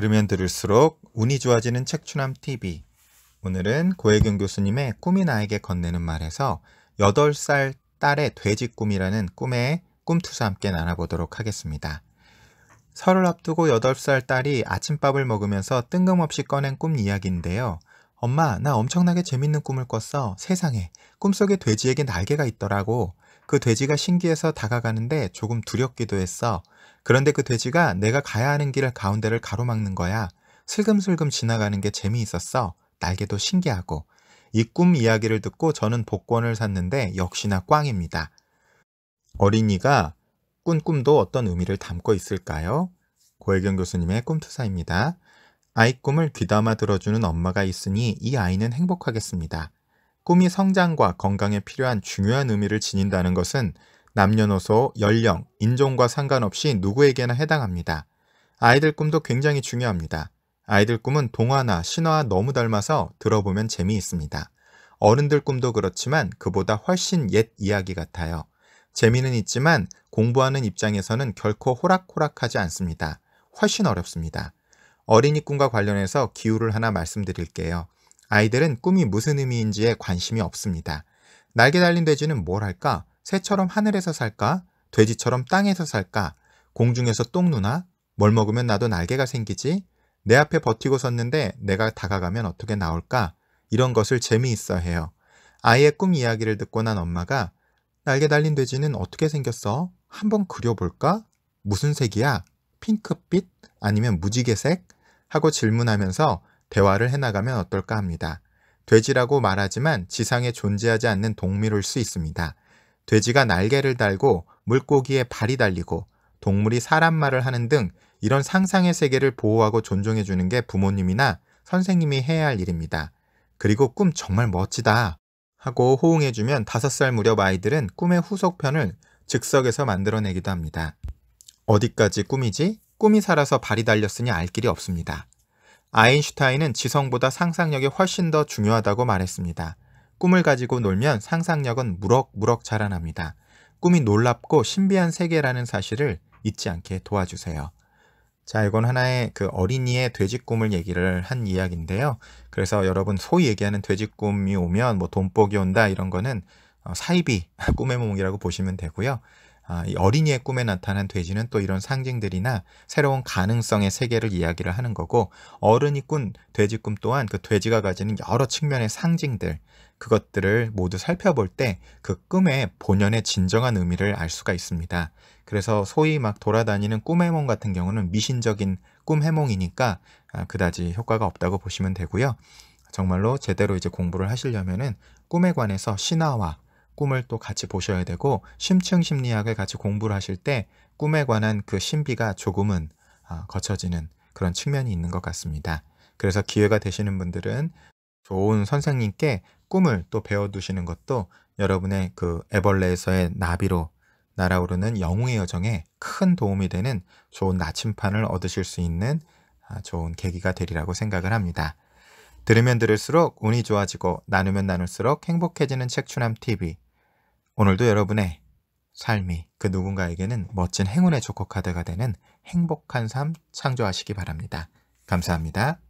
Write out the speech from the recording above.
들으면 들을수록 운이 좋아지는 책추남 TV. 오늘은 고혜경 교수님의 꿈이 나에게 건네는 말에서 8살 딸의 돼지 꿈이라는 꿈의 꿈투사 함께 나눠보도록 하겠습니다. 설을 앞두고 8살 딸이 아침밥을 먹으면서 뜬금없이 꺼낸 꿈 이야기인데요. 엄마, 나 엄청나게 재밌는 꿈을 꿨어. 세상에. 꿈속에 돼지에게 날개가 있더라고. 그 돼지가 신기해서 다가가는데 조금 두렵기도 했어. 그런데 그 돼지가 내가 가야 하는 길 가운데를 가로막는 거야. 슬금슬금 지나가는 게 재미있었어. 날개도 신기하고. 이 꿈 이야기를 듣고 저는 복권을 샀는데 역시나 꽝입니다. 어린이가 꾼 꿈도 어떤 의미를 담고 있을까요? 고혜경 교수님의 꿈투사입니다. 아이 꿈을 귀담아 들어주는 엄마가 있으니 이 아이는 행복하겠습니다. 꿈이 성장과 건강에 필요한 중요한 의미를 지닌다는 것은 남녀노소, 연령, 인종과 상관없이 누구에게나 해당합니다. 아이들 꿈도 굉장히 중요합니다. 아이들 꿈은 동화나 신화와 너무 닮아서 들어보면 재미있습니다. 어른들 꿈도 그렇지만 그보다 훨씬 옛 이야기 같아요. 재미는 있지만 공부하는 입장에서는 결코 호락호락하지 않습니다. 훨씬 어렵습니다. 어린이 꿈과 관련해서 기호를 하나 말씀드릴게요. 아이들은 꿈이 무슨 의미인지에 관심이 없습니다. 날개 달린 돼지는 뭘 할까? 새처럼 하늘에서 살까? 돼지처럼 땅에서 살까? 공중에서 똥 누나? 뭘 먹으면 나도 날개가 생기지? 내 앞에 버티고 섰는데 내가 다가가면 어떻게 나올까? 이런 것을 재미있어 해요. 아이의 꿈 이야기를 듣고 난 엄마가 날개 달린 돼지는 어떻게 생겼어? 한번 그려볼까? 무슨 색이야? 핑크빛? 아니면 무지개색? 하고 질문하면서 대화를 해나가면 어떨까 합니다. 돼지라고 말하지만 지상에 존재하지 않는 동물일 수 있습니다. 돼지가 날개를 달고 물고기에 발이 달리고 동물이 사람 말을 하는 등 이런 상상의 세계를 보호하고 존중해 주는 게 부모님이나 선생님이 해야 할 일입니다. 그리고 꿈 정말 멋지다 하고 호응해 주면 5살 무렵 아이들은 꿈의 후속편을 즉석에서 만들어내기도 합니다. 어디까지 꿈이지? 꿈이 살아서 발이 달렸으니 알 길이 없습니다. 아인슈타인은 지성보다 상상력이 훨씬 더 중요하다고 말했습니다. 꿈을 가지고 놀면 상상력은 무럭무럭 자라납니다. 꿈이 놀랍고 신비한 세계라는 사실을 잊지 않게 도와주세요. 자, 이건 하나의 그 어린이의 돼지 꿈을 얘기를 한 이야기인데요. 그래서 여러분 소위 얘기하는 돼지 꿈이 오면 뭐 돈복이 온다 이런 거는 어, 사이비 꿈의 몸이라고 보시면 되고요. 아, 이 어린이의 꿈에 나타난 돼지는 또 이런 상징들이나 새로운 가능성의 세계를 이야기를 하는 거고 어른이 꾼 돼지 꿈 또한 그 돼지가 가지는 여러 측면의 상징들 그것들을 모두 살펴볼 때 그 꿈의 본연의 진정한 의미를 알 수가 있습니다. 그래서 소위 막 돌아다니는 꿈 해몽 같은 경우는 미신적인 꿈 해몽이니까 아, 그다지 효과가 없다고 보시면 되고요. 정말로 제대로 이제 공부를 하시려면은 꿈에 관해서 신화와 꿈을 또 같이 보셔야 되고 심층 심리학을 같이 공부를 하실 때 꿈에 관한 그 신비가 조금은 아, 거쳐지는 그런 측면이 있는 것 같습니다. 그래서 기회가 되시는 분들은 좋은 선생님께 꿈을 또 배워두시는 것도 여러분의 그 애벌레에서의 나비로 날아오르는 영웅의 여정에 큰 도움이 되는 좋은 나침판을 얻으실 수 있는 아, 좋은 계기가 되리라고 생각을 합니다. 들으면 들을수록 운이 좋아지고 나누면 나눌수록 행복해지는 책추남 TV 오늘도 여러분의 삶이 그 누군가에게는 멋진 행운의 조커 카드가 되는 행복한 삶 창조하시기 바랍니다. 감사합니다.